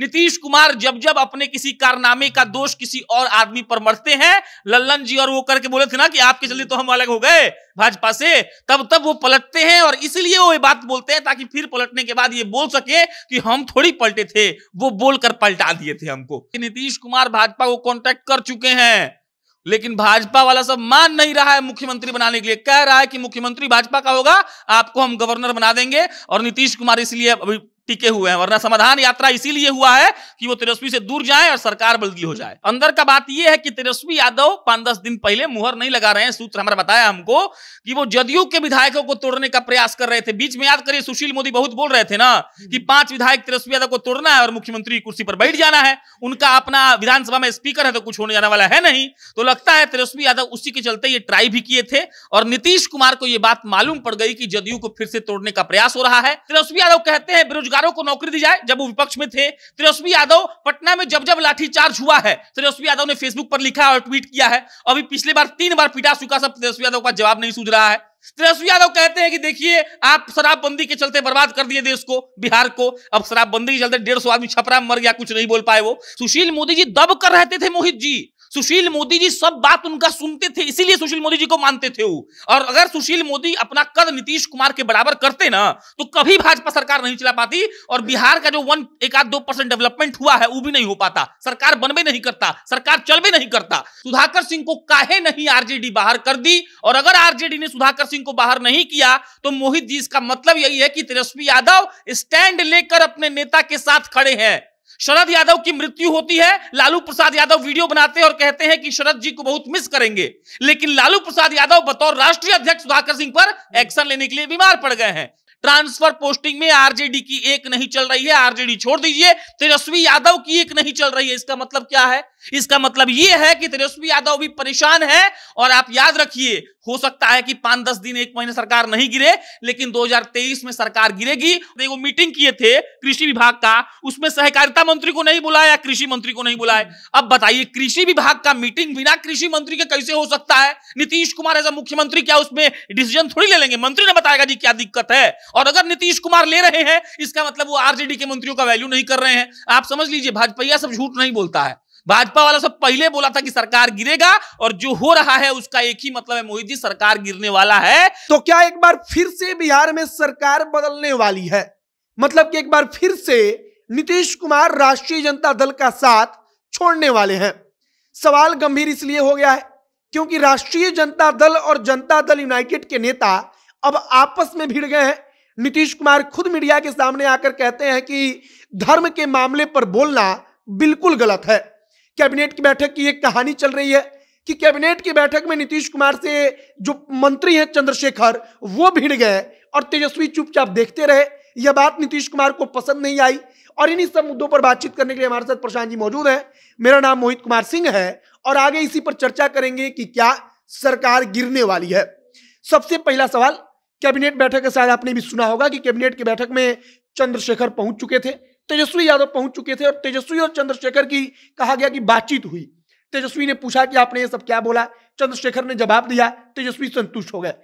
नीतीश कुमार जब जब अपने किसी कारनामे का दोष किसी और आदमी पर मरते हैं लल्लन जी और वो करके बोले थे ना कि आपके चलिए तो हम अलग हो गए भाजपा से तब तब वो पलटते हैं और इसलिए वो ये बात बोलते हैं ताकि फिर पलटने के बाद ये बोल सके कि हम थोड़ी पलटे थे वो बोलकर पलटा दिए थे हमको नीतीश कुमार भाजपा को कॉन्टेक्ट कर चुके हैं लेकिन भाजपा वाला सब मान नहीं रहा है मुख्यमंत्री बनाने के लिए कह रहा है कि मुख्यमंत्री भाजपा का होगा आपको हम गवर्नर बना देंगे और नीतीश कुमार इसलिए अभी टिके हुए हैं वरना समाधान यात्रा इसीलिए हुआ है कि वो तेजस्वी से दूर जाए और सरकार बल्दी हो जाए अंदर का बात यह है कि तेजस्वी यादव पांच दस दिन पहले मुहर नहीं लगा रहे हैं सूत्र हमारे बताया हमको कि वो जदयू के विधायकों को तोड़ने का प्रयास कर रहे थे बीच में याद करिए सुशील मोदी बहुत बोल रहे थे ना कि पांच विधायक तेजस्वी यादव को तोड़ना है और मुख्यमंत्री की कुर्सी पर बैठ जाना है उनका अपना विधानसभा में स्पीकर है तो कुछ होने जाने वाला है नहीं तो लगता है तेजस्वी यादव उसी के चलते ये ट्राई भी किए थे और नीतीश कुमार को यह बात मालूम पड़ गई कि जदयू को फिर से तोड़ने का प्रयास हो रहा है तेजस्वी यादव कहते हैं बेरोजगार चारों को नौकरी दी जाए जब वो विपक्ष में थे तेजस्वी यादव पटना में जब जब लाठीचार्ज हुआ है तेजस्वी यादव ने फेसबुक पर लिखा और ट्वीट किया है अभी पिछले बार तीन बार पीटा चुका सब तेजस्वी यादव का जवाब नहीं सूझ रहा है तेजस्वी यादव कहते हैं कि देखिए आप शराबबंदी के चलते बर्बाद कर दिए देश को बिहार को अब शराबबंदी के चलते डेढ़ सौ आदमी छपरा मर गया कुछ नहीं बोल पाए वो सुशील मोदी जी दब कर रहते थे मोहित जी सुशील मोदी जी सब बात उनका सुनते थे इसीलिए सुशील मोदी जी को मानते थे वो और अगर सुशील मोदी अपना कद नीतीश कुमार के बराबर करते ना तो कभी भाजपा सरकार नहीं चला पाती और बिहार का जो वन एक आध दो परसेंट डेवलपमेंट हुआ है वो भी नहीं हो पाता सरकार बनवे नहीं करता सरकार चलवे नहीं करता सुधाकर सिंह को काहे नहीं आरजेडी बाहर कर दी और अगर आरजेडी ने सुधाकर सिंह को बाहर नहीं किया तो मोहित जी इसका मतलब यही है कि तेजस्वी यादव स्टैंड लेकर अपने नेता के साथ खड़े हैं शरद यादव की मृत्यु होती है लालू प्रसाद यादव वीडियो बनाते हैं और कहते हैं कि शरद जी को बहुत मिस करेंगे लेकिन लालू प्रसाद यादव बतौर राष्ट्रीय अध्यक्ष सुधाकर सिंह पर एक्शन लेने के लिए बीमार पड़ गए हैं ट्रांसफर पोस्टिंग में आरजेडी की एक नहीं चल रही है आरजेडी छोड़ दीजिए तेजस्वी यादव की एक नहीं चल रही है इसका मतलब क्या है इसका मतलब यह है कि तेजस्वी यादव भी परेशान है और आप याद रखिए हो सकता है कि पांच दस दिन एक महीने सरकार नहीं गिरे लेकिन 2023 में सरकार गिरेगी वो मीटिंग किए थे कृषि विभाग का उसमें सहकारिता मंत्री को नहीं बुलाया कृषि मंत्री को नहीं बुलाया अब बताइए कृषि विभाग का मीटिंग बिना कृषि मंत्री के कैसे हो सकता है नीतीश कुमार एज मुख्यमंत्री क्या उसमें डिसीजन थोड़ी ले लेंगे मंत्री ने बताएगा जी क्या दिक्कत है और अगर नीतीश कुमार ले रहे हैं इसका मतलब वो आरजेडी के मंत्रियों का वैल्यू नहीं कर रहे हैं आप समझ लीजिए भाजपा सब झूठ नहीं बोलता है भाजपा वाला सब पहले बोला था कि सरकार गिरेगा और जो हो रहा है उसका एक ही मतलब है मोहित जी सरकार गिरने वाला है तो क्या एक बार फिर से बिहार में सरकार बदलने वाली है मतलब कि एक बार फिर से नीतीश कुमार राष्ट्रीय जनता दल का साथ छोड़ने वाले हैं सवाल गंभीर इसलिए हो गया है क्योंकि राष्ट्रीय जनता दल और जनता दल यूनाइटेड के नेता अब आपस में भिड़ गए हैं नीतीश कुमार खुद मीडिया के सामने आकर कहते हैं कि धर्म के मामले पर बोलना बिल्कुल गलत है कैबिनेट की बैठक की एक कहानी चल रही है कि कैबिनेट की बैठक में नीतीश कुमार से जो मंत्री हैं चंद्रशेखर वो भिड़ गए और तेजस्वी चुपचाप देखते रहे यह बात नीतीश कुमार को पसंद नहीं आई और इन्हीं सब मुद्दों पर बातचीत करने के लिए हमारे साथ प्रशांत जी मौजूद हैं मेरा नाम मोहित कुमार सिंह है और आगे इसी पर चर्चा करेंगे कि क्या सरकार गिरने वाली है सबसे पहला सवाल कैबिनेट बैठक के शायद आपने भी सुना होगा कि कैबिनेट की बैठक में चंद्रशेखर पहुंच चुके थे तेजस्वी यादव पहुंच चुके थे और तेजस्वी और चंद्रशेखर की कहा गया कि बातचीत हुई तेजस्वी ने पूछा कि आपने ये सब क्या बोला चंद्रशेखर ने जवाब दिया तेजस्वी संतुष्ट हो गए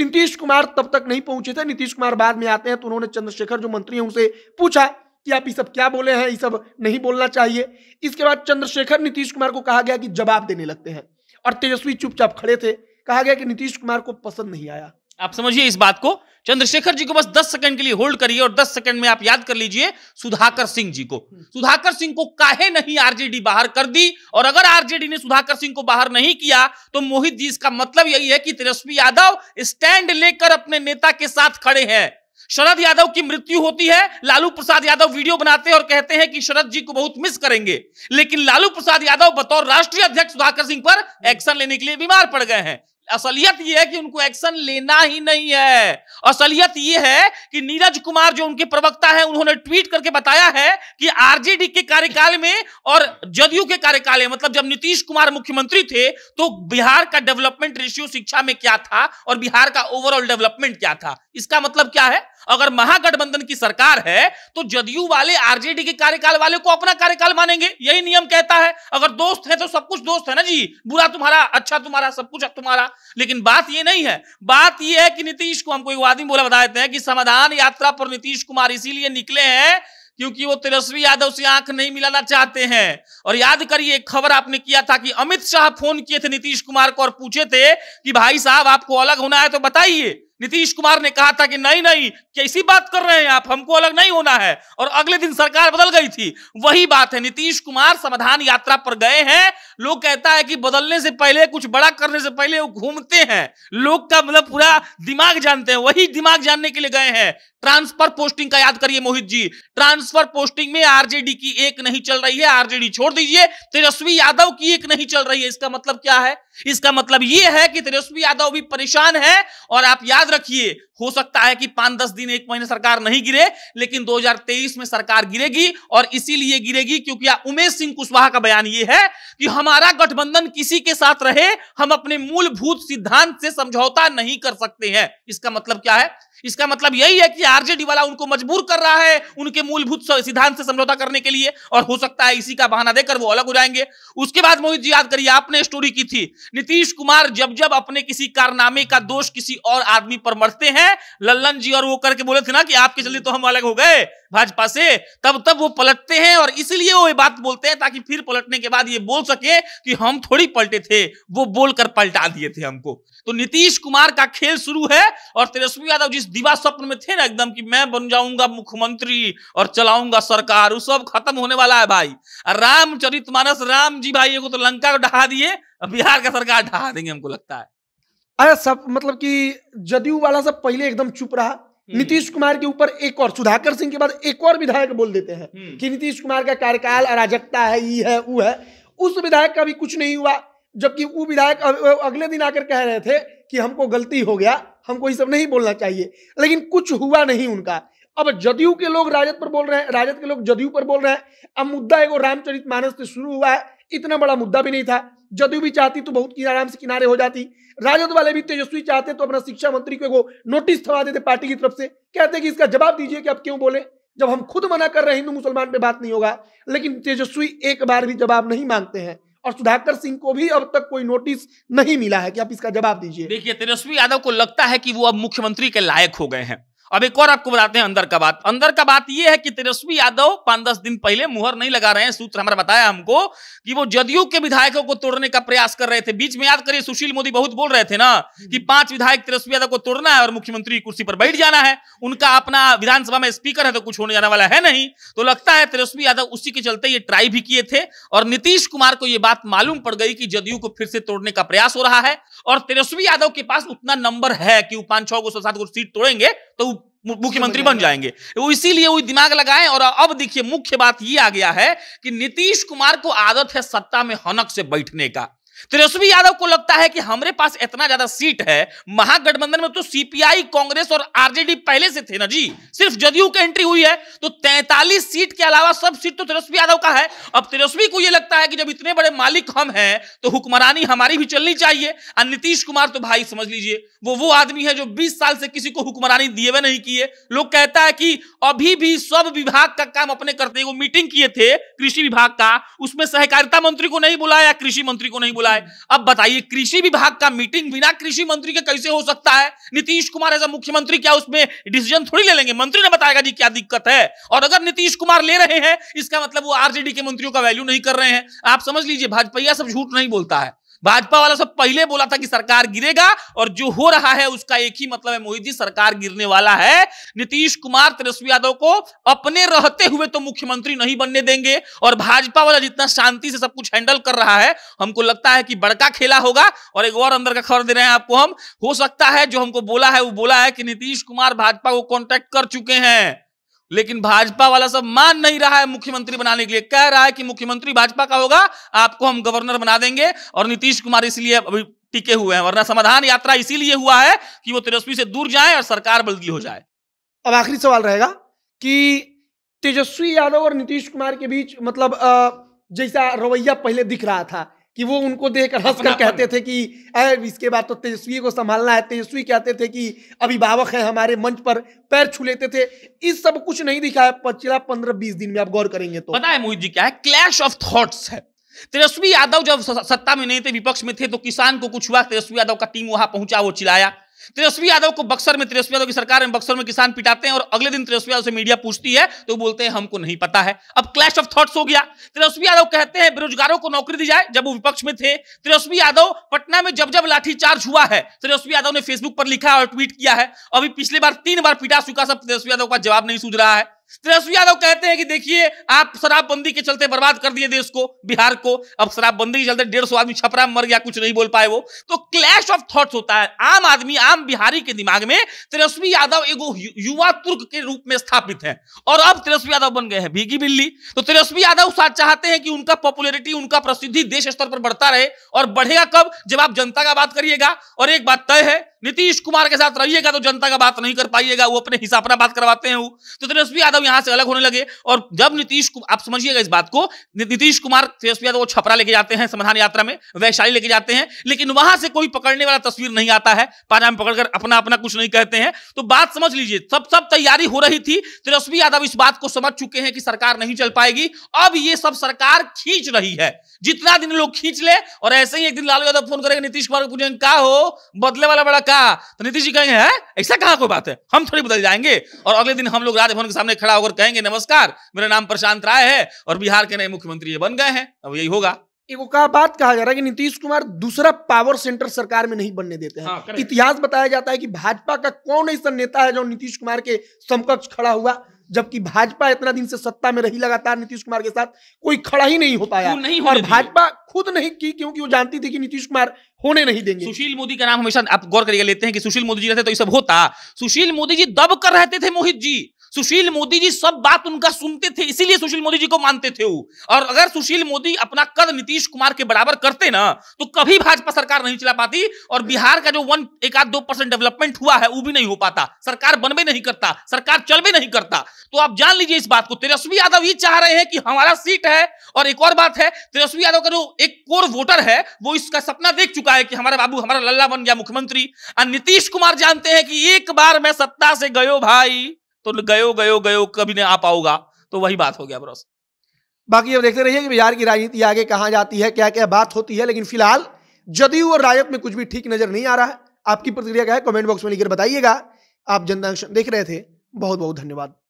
नीतीश कुमार तब तक नहीं पहुंचे थे नीतीश कुमार बाद में आते हैं तो उन्होंने चंद्रशेखर जो मंत्री हैं उनसे पूछा कि आप ये सब क्या बोले हैं ये सब नहीं बोलना चाहिए इसके बाद चंद्रशेखर नीतीश कुमार को कहा गया कि जवाब देने लगते हैं और तेजस्वी चुपचाप खड़े थे कहा गया कि नीतीश कुमार को पसंद नहीं आया आप समझिए इस बात को चंद्रशेखर जी को बस 10 सेकंड के लिए होल्ड करिए और 10 सेकंड में आप याद कर लीजिए सुधाकर सिंह जी को सुधाकर सिंह को काहे नहीं आरजेडी बाहर कर दी और अगर आरजेडी ने सुधाकर सिंह को बाहर नहीं किया तो मोहित जी इसका मतलब यही है कि तेजस्वी यादव स्टैंड लेकर अपने नेता के साथ खड़े हैं शरद यादव की मृत्यु होती है लालू प्रसाद यादव वीडियो बनाते हैं और कहते हैं कि शरद जी को बहुत मिस करेंगे लेकिन लालू प्रसाद यादव बतौर राष्ट्रीय अध्यक्ष सुधाकर सिंह पर एक्शन लेने के लिए बीमार पड़ गए हैं असलियत यह है कि उनको एक्शन लेना ही नहीं है असलियत यह है कि नीरज कुमार जो उनके प्रवक्ता हैं उन्होंने ट्वीट करके बताया है कि आरजेडी के कार्यकाल में और जदयू के कार्यकाल में मतलब जब नीतीश कुमार मुख्यमंत्री थे तो बिहार का डेवलपमेंट रेशियो शिक्षा में क्या था और बिहार का ओवरऑल डेवलपमेंट क्या था इसका मतलब क्या है अगर महागठबंधन की सरकार है तो जदयू वाले आरजेडी के कार्यकाल वाले को अपना कार्यकाल मानेंगे यही नियम कहता है अगर दोस्त है तो सब कुछ दोस्त है ना जी बुरा तुम्हारा अच्छा तुम्हारा सब कुछ अच्छा तुम्हारा लेकिन बात यह नहीं है बात यह है कि नीतीश को हमको एक आदमी बोला बता देते हैं कि समाधान यात्रा पर नीतीश कुमार इसीलिए निकले हैं क्योंकि वो तेजस्वी यादव से आंख नहीं मिलाना चाहते हैं और याद करिए एक खबर आपने किया था कि अमित शाह फोन किए थे नीतीश कुमार को और पूछे थे कि भाई साहब आपको अलग होना है तो बताइए नीतीश कुमार ने कहा था कि नहीं नहीं कैसी बात कर रहे हैं आप हमको अलग नहीं होना है और अगले दिन सरकार बदल गई थी वही बात है नीतीश कुमार समाधान यात्रा पर गए हैं लोग कहता है कि बदलने से पहले कुछ बड़ा करने से पहले वो घूमते हैं लोग का मतलब पूरा दिमाग जानते हैं वही दिमाग जानने के लिए गए हैं ट्रांसफर पोस्टिंग का याद करिए मोहित जी ट्रांसफर पोस्टिंग में आरजेडी की एक नहीं चल रही है आरजेडी छोड़ दीजिए तेजस्वी यादव की एक नहीं चल रही है इसका मतलब क्या है इसका मतलब यह है कि तेजस्वी यादव भी परेशान है और आप याद रखिए हो सकता है कि पांच दस दिन एक महीने सरकार नहीं गिरे लेकिन 2023 में सरकार गिरेगी और इसीलिए गिरेगी क्योंकि उमेश सिंह कुशवाहा का बयान यह है कि हम हमारा गठबंधन किसी के साथ रहे हम अपने मूलभूत सिद्धांत से समझौता नहीं कर सकते हैं इसका मतलब क्या है इसका मतलब यही है कि आरजेडी वाला उनको मजबूर कर रहा है उनके मूलभूत सिद्धांत से समझौता करने के लिए और हो सकता है इसी का बहाना देकर वो अलग हो जाएंगे उसके बाद मोहित जी याद करिए आपने स्टोरी की थी नीतीश कुमार जब जब अपने किसी कारनामे का दोष किसी और आदमी पर मरते हैं लल्लन जी और वो करके बोले थे ना कि आपके चलते तो हम अलग हो गए भाजपा से तब तब वो पलटते हैं और इसलिए वो ये बात बोलते हैं ताकि फिर पलटने के बाद ये बोल सके कि हम थोड़ी पलटे थे वो बोलकर पलटा दिए थे हमको तो नीतीश कुमार का खेल शुरू है और तेजस्वी यादव जिस दिवा स्वप्न में थे ना एकदम कि मैं बन जाऊंगा मुख्यमंत्री और चलाऊंगा सरकार वो सब खत्म होने वाला है भाई रामचरित मानस राम जी भाई को तो लंका को ढहा दिए बिहार का सरकार ढहा देंगे हमको लगता है अरे सब मतलब कि जदयू वाला सब पहले एकदम चुप रहा हम्म। नीतीश कुमार के ऊपर एक और सुधाकर सिंह के बाद एक और विधायक बोल देते हैं हम्म। कि नीतीश कुमार का कार्यकाल अराजकता है ये है वो है उस विधायक का भी कुछ नहीं हुआ जबकि वो विधायक अगले दिन आकर कह रहे थे कि हमको गलती हो गया हमको ये सब नहीं बोलना चाहिए लेकिन कुछ हुआ नहीं उनका अब जदयू के लोग राजद पर बोल रहे हैं राजद के लोग जदयू पर बोल रहे हैं अब मुद्दा एगो रामचरित मानस से शुरू हुआ है इतना बड़ा मुद्दा भी नहीं था जदयू भी चाहती तो बहुत आराम से किनारे हो जाती राजद वाले भी तेजस्वी चाहते तो अपना शिक्षा मंत्री को एगो नोटिस थमा देते पार्टी की तरफ से कहते कि इसका जवाब दीजिए कि आप क्यों बोले जब हम खुद मना कर रहे हैं हिंदू मुसलमान पे बात नहीं होगा लेकिन तेजस्वी एक बार भी जवाब नहीं मांगते हैं और सुधाकर सिंह को भी अब तक कोई नोटिस नहीं मिला है कि आप इसका जवाब दीजिए देखिए तेजस्वी यादव को लगता है कि वो अब मुख्यमंत्री के लायक हो गए हैं अब एक और आपको बताते हैं अंदर का बात अंदर का बात यह है कि तेजस्वी यादव पांच दस दिन पहले मुहर नहीं लगा रहे हैं सूत्र हमारा बताया हमको कि वो जदयू के विधायकों को तोड़ने का प्रयास कर रहे थे बीच में याद करिए सुशील मोदी बहुत बोल रहे थे ना कि पांच विधायक तेजस्वी यादव को तोड़ना है और मुख्यमंत्री कुर्सी पर बैठ जाना है उनका अपना विधानसभा में स्पीकर है तो कुछ होने जाने वाला है नहीं तो लगता है तेजस्वी यादव उसी के चलते ये ट्राई भी किए थे और नीतीश कुमार को यह बात मालूम पड़ गई कि जदयू को फिर से तोड़ने का प्रयास हो रहा है और तेजस्वी यादव के पास उतना नंबर है कि वो पांच छह गो सात गो सीट तोड़ेंगे तो मुख्यमंत्री बन जाएंगे वो इसीलिए वो दिमाग लगाए और अब देखिए मुख्य बात ये आ गया है कि नीतीश कुमार को आदत है सत्ता में हनक से बैठने का तेजस्वी तो यादव को लगता है कि हमारे पास इतना ज्यादा सीट है महागठबंधन में तो सीपीआई कांग्रेस और आरजेडी पहले से थे ना जी सिर्फ जदयू की एंट्री हुई है तो 43 सीट के अलावा सब सीट तो तेजस्वी यादव का है अब तेजस्वी को यह लगता है कि जब इतने बड़े मालिक हम हैं तो हुक्मरानी हमारी भी चलनी चाहिए और नीतीश कुमार तो भाई समझ लीजिए वो वो आदमी है जो बीस साल से किसी को हुक्मरानी दिए हुए नहीं किए लोग कहता है कि अभी भी सब विभाग का काम अपने करते वो मीटिंग किए थे कृषि विभाग का उसमें सहकारिता मंत्री को नहीं बुलाया कृषि मंत्री को नहीं बुलाए अब बताइए कृषि विभाग का मीटिंग बिना कृषि मंत्री के कैसे हो सकता है नीतीश कुमार एज मुख्यमंत्री क्या उसमें डिसीजन थोड़ी ले लेंगे मंत्री ने बताएगा जी क्या दिक्कत है और अगर नीतीश कुमार ले रहे हैं इसका मतलब वो आरजेडी के मंत्रियों का वैल्यू नहीं कर रहे हैं आप समझ लीजिए भाजपा सब झूठ नहीं बोलता है भाजपा वाला सब पहले बोला था कि सरकार गिरेगा और जो हो रहा है उसका एक ही मतलब है मोहित जी सरकार गिरने वाला है नीतीश कुमार तेजस्वी यादव को अपने रहते हुए तो मुख्यमंत्री नहीं बनने देंगे और भाजपा वाला जितना शांति से सब कुछ हैंडल कर रहा है हमको लगता है कि बड़का खेला होगा और एक और अंदर का खबर दे रहे हैं आपको हम हो सकता है जो हमको बोला है वो बोला है कि नीतीश कुमार भाजपा को कॉन्टेक्ट कर चुके हैं लेकिन भाजपा वाला सब मान नहीं रहा है मुख्यमंत्री बनाने के लिए कह रहा है कि मुख्यमंत्री भाजपा का होगा आपको हम गवर्नर बना देंगे और नीतीश कुमार इसलिए अभी टिके हुए हैं वरना समाधान यात्रा इसीलिए हुआ है कि वो तेजस्वी से दूर जाए और सरकार बल्दी हो जाए अब आखिरी सवाल रहेगा कि तेजस्वी यादव और नीतीश कुमार के बीच मतलब जैसा रवैया पहले दिख रहा था कि वो उनको देख हंस कर कहते थे कि इसके बाद तो तेजस्वी को संभालना है तेजस्वी कहते थे कि अभिभावक है हमारे मंच पर पैर छू लेते थे इस सब कुछ नहीं दिखा है पिछला पंद्रह बीस दिन में आप गौर करेंगे तो पता है मोहित जी क्या है क्लैश ऑफ थॉट्स है तेजस्वी यादव जब सत्ता में नहीं थे विपक्ष में थे तो किसान को कुछ हुआ तेजस्वी यादव का टीम वहां पहुंचा वो चिल्लाया तेजस्वी यादव को बक्सर में तेजस्वी यादव की सरकार में बक्सर में किसान पिटाते हैं और अगले दिन तेजस्वी यादव से मीडिया पूछती है तो बोलते हैं हमको नहीं पता है अब क्लैश ऑफ थॉट्स हो गया तेजस्वी यादव कहते हैं बेरोजगारों को नौकरी दी जाए जब वो विपक्ष में थे तेजस्वी यादव पटना में जब जब लाठीचार्ज हुआ है तेजस्वी यादव ने फेसबुक पर लिखा और ट्वीट किया है अभी पिछले बार तीन बार पिटा चुका सब तेजस्वी यादव का जवाब नहीं सूझ रहा है तेजस्वी यादव कहते हैं कि देखिए आप शराबबंदी के चलते बर्बाद कर दिए देश को बिहार को अब शराबबंदी के चलते डेढ़ सौ आदमी छपरा मर गया कुछ नहीं बोल पाए वो तो क्लैश ऑफ थॉट्स होता है आम आदमी आम राम बिहारी के दिमाग में तेजस्वी यादव एगो युवा तुर्क के रूप में स्थापित है और अब तेजस्वी यादव बन गए हैं भीगी बिल्ली तो तेजस्वी यादव साथ चाहते हैं कि उनका पॉपुलरिटी उनका प्रसिद्धि देश स्तर पर बढ़ता रहे और बढ़ेगा कब जब आप जनता का बात करिएगा और एक बात तय है नीतीश कुमार के साथ रहिएगा तो जनता का बात नहीं कर पाइएगा वो अपने हिसाब अपना बात करवाते हैं तो तेजस्वी यादव यहां से अलग होने लगे और जब नीतीश आप समझिएगा इस बात को नीतीश कुमार तेजस्वी यादव छपरा लेके जाते हैं समाधान यात्रा में वैशाली लेके जाते हैं लेकिन वहां से कोई पकड़ने वाला तस्वीर नहीं आता है पाजा में पकड़कर अपना अपना कुछ नहीं कहते हैं तो बात समझ लीजिए सब सब तैयारी हो रही थी तेजस्वी यादव इस बात को समझ चुके हैं कि सरकार नहीं चल पाएगी अब ये सब सरकार खींच रही है जितना दिन लोग खींच ले और ऐसे ही एक दिन लालू यादव फोन करेंगे नीतीश कुमार को पूछेंगे का हो बदले वाला बड़ा का तो नीतीश जी कहेंगे ऐसा कहा कोई बात है हम थोड़ी बदल जाएंगे और अगले दिन हम लोग राजभवन के सामने खड़ा होकर कहेंगे नमस्कार मेरा नाम प्रशांत राय है और बिहार के नए मुख्यमंत्री ये बन गए हैं अब यही होगा एक का बात कहा जा रहा है कि नीतीश कुमार दूसरा पावर सेंटर सरकार में नहीं बनने देते हैं हाँ, इतिहास बताया जाता है कि भाजपा का कौन ऐसा नेता है जो नीतीश कुमार के समकक्ष खड़ा हुआ जबकि भाजपा इतना दिन से सत्ता में रही लगातार नीतीश कुमार के साथ कोई खड़ा ही नहीं हो पाया नहीं और भाजपा खुद नहीं की क्योंकि वो जानती थी कि नीतीश कुमार होने नहीं देंगे सुशील मोदी का नाम हमेशा आप गौर करके लेते हैं कि सुशील मोदी जी रहते तो ये सब होता सुशील मोदी जी दब कर रहते थे मोहित जी सुशील मोदी जी सब बात उनका सुनते थे इसीलिए सुशील मोदी जी को मानते थे वो और अगर सुशील मोदी अपना कद नीतीश कुमार के बराबर करते ना तो कभी भाजपा सरकार नहीं चला पाती और बिहार का जो वन एक आध दो परसेंट डेवलपमेंट हुआ है वो भी नहीं हो पाता सरकार बनवे नहीं करता सरकार चलवे नहीं करता तो आप जान लीजिए इस बात को तेजस्वी यादव ये चाह रहे हैं कि हमारा सीट है और एक और बात है तेजस्वी यादव का जो एक कोर वोटर है वो इसका सपना देख चुका है कि हमारा बाबू हमारा लल्ला बन गया मुख्यमंत्री और नीतीश कुमार जानते हैं कि एक बार मैं सत्ता से गयो भाई तो गयो गयो गयो कभी नहीं आ पाऊगा तो वही बात हो गया ब्रोस बाकी अब देखते रहिए कि बिहार की राजनीति आगे कहाँ जाती है क्या क्या बात होती है लेकिन फिलहाल जदयू और राजद में कुछ भी ठीक नजर नहीं आ रहा है आपकी प्रतिक्रिया क्या है कमेंट बॉक्स में लिखकर बताइएगा आप जनता देख रहे थे बहुत बहुत धन्यवाद